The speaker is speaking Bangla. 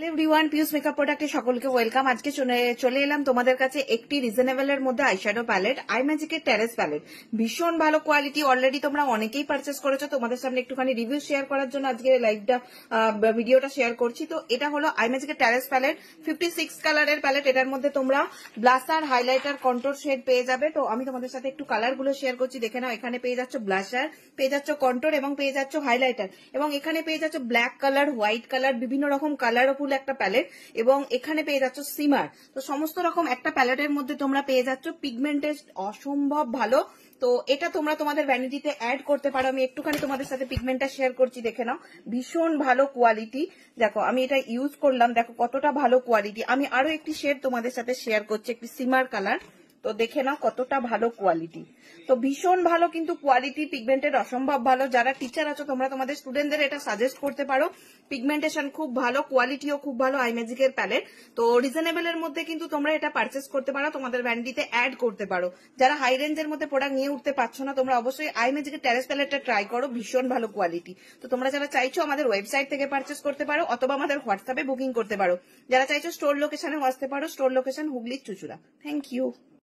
হ্যালো এভরিওয়ান পিউস মেকআপ প্রোডাক্টে সকলকে ওয়েলকাম আজকে চলে এলাম তোমাদের কাছে একটি রিজনেবল এর মধ্যে আইশ্যাডো প্যালেট আই ম্যাজিকের টেরেস প্যালেট ভীষণ ভালো কোয়ালিটি অলরেডি তোমরা অনেকেই পারচেস করেছো তোমাদের সামনে একটুখানি রিভিউ শেয়ার করার জন্য আজকে লাইভটা ভিডিওটা শেয়ার করছি তো এটা হলো আই ম্যাজিকের terrace palette fifty six colour এর প্যালেট এটার মধ্যে তোমরা ব্লাসার হাইলাইটার কন্ট্রোল শেড পেয়ে যাবে তো আমি তোমাদের সাথে একটু কালার গুলো শেয়ার করছি দেখে নাও এখানে পেয়ে যাচ্ছ ব্লাসার পেয়ে যাচ্ছ কন্ট্রোল এবং পেয়ে যাচ্ছ হাইলাইটার এবং এখানে পেয়ে যাচ্ছ ব্ল্যাক কালার হোয়াইট কালার বিভিন্ন রকম কালার ওপর কালারফুল একটা প্যালেট এবং এখানে পেয়ে যাচ্ছ সিমার তো সমস্ত রকম একটা প্যালেটের মধ্যে তোমরা পেয়ে যাচ্ছ পিগমেন্টের অসম্ভব ভালো তো এটা তোমরা তোমাদের ভ্যানিটিতে অ্যাড করতে পারো আমি একটুখানি তোমাদের সাথে পিগমেন্টটা শেয়ার করছি দেখে নাও ভীষণ ভালো কোয়ালিটি দেখো আমি এটা ইউজ করলাম দেখো কতটা ভালো কোয়ালিটি আমি আরো একটি শেড তোমাদের সাথে শেয়ার করছি একটি সিমার কালার তো দেখে নাও কতটা ভালো কোয়ালিটি তো ভীষণ ভালো কিন্তু কোয়ালিটি পিগমেন্টের অসম্ভব ভালো যারা টিচার আছো তোমরা তোমাদের স্টুডেন্টদের এটা সাজেস্ট করতে পারো পিগমেন্টেশন খুব ভালো কোয়ালিটিও খুব ভালো আই ম্যাজিকের প্যালেট তো রিজনেবলের মধ্যে কিন্তু তোমরা এটা পারচেস করতে পারো তোমাদের ভ্যান্ডিতে অ্যাড করতে পারো যারা হাই রেঞ্জের মধ্যে প্রোডাক্ট নিয়ে উঠতে পারছো না তোমরা অবশ্যই আই ম্যাজিকের টেরেস প্যালেটটা ট্রাই করো ভীষণ ভালো কোয়ালিটি তো তোমরা যারা চাইছো আমাদের ওয়েবসাইট থেকে পারচেস করতে পারো অথবা আমাদের হোয়াটসঅ্যাপে বুকিং করতে পারো যারা চাইছো স্টোর লোকেশনে আসতে পারো স্টোর লোকেশন হুগলির চুচুড়া থ্যাংক ইউ